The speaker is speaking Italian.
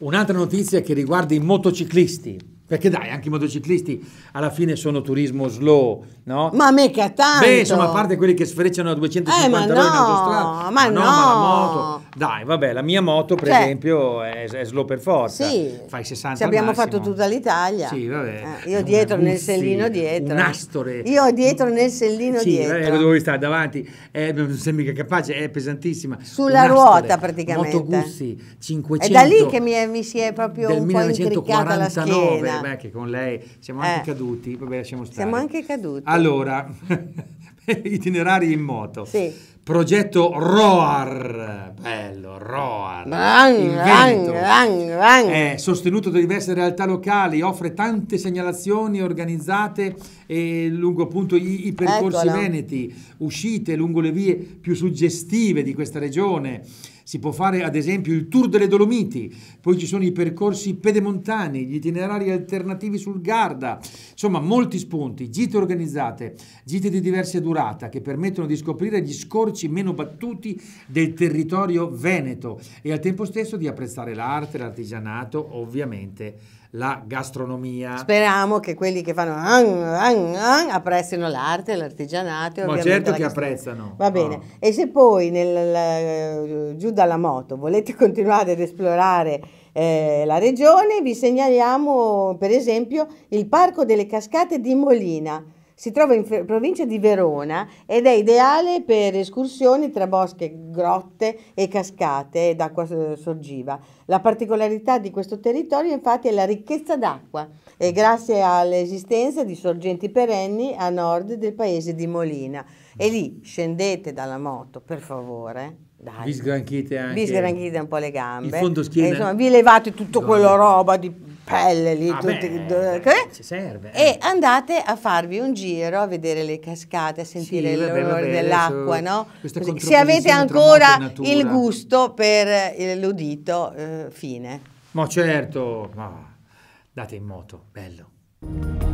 Un'altra notizia che riguarda i motociclisti. Perché dai, anche i motociclisti alla fine sono turismo slow, no? Ma mica tanto! Beh, insomma, a parte quelli che sfrecciano a 250 eh, no, in autostrada. Ma, ma ah, no, no, ma la moto... Dai, vabbè, la mia moto, per cioè, esempio, è, è, slow per forza. Sì. Fai 60 Se abbiamo fatto tutta l'Italia. Sì, vabbè. Eh, io dietro nel sellino dietro. Un astore. Io dietro nel sellino sì, dietro. Sì, eh, dovevo stare davanti. Eh, non sei mica capace, è pesantissima. Sulla astore, ruota, eh, praticamente. Motogussi, 500. È da lì che mi, è, mi si è proprio un po' incriccata la schiena beh, ah. che con lei siamo anche eh. caduti, vabbè, siamo stati. Siamo anche caduti. Allora, itinerari in moto. Sì. Progetto ROAR, bello, ROAR, rang, rang, rang, rang. è sostenuto da diverse realtà locali, offre tante segnalazioni organizzate e eh, lungo appunto i, i percorsi Eccola. veneti, uscite lungo le vie più suggestive di questa regione si può fare ad esempio il Tour delle Dolomiti, poi ci sono i percorsi pedemontani, gli itinerari alternativi sul Garda, insomma molti spunti, gite organizzate, gite di diversa durata che permettono di scoprire gli scorci meno battuti del territorio veneto e al tempo stesso di apprezzare l'arte, l'artigianato, ovviamente la gastronomia. Speriamo che quelli che fanno an, an, an, apprezzino l'arte, l'artigianato. Ma certo che apprezzano. Va oh. bene. Oh. E se poi nel, giù dalla moto volete continuare ad esplorare eh, la regione, vi segnaliamo per esempio il Parco delle Cascate di Molina. Si trova in provincia di Verona ed è ideale per escursioni tra bosche, grotte e cascate d'acqua eh, sorgiva. La particolarità di questo territorio infatti è la ricchezza d'acqua e grazie all'esistenza di sorgenti perenni a nord del paese di Molina. E lì scendete dalla moto, per favore dai. Vi sgranchite anche. Vi sgranchite un po' le gambe. Il fondo schiena. E, insomma, vi levate tutta quella roba di pelle lì. Ah tutte, eh, beh, eh? ci serve. E eh. andate a farvi un giro a vedere le cascate, a sentire sì, l'odore dell'acqua, no? Se avete ancora il gusto per eh, l'udito, eh, fine. Ma certo, ma date in moto, bello.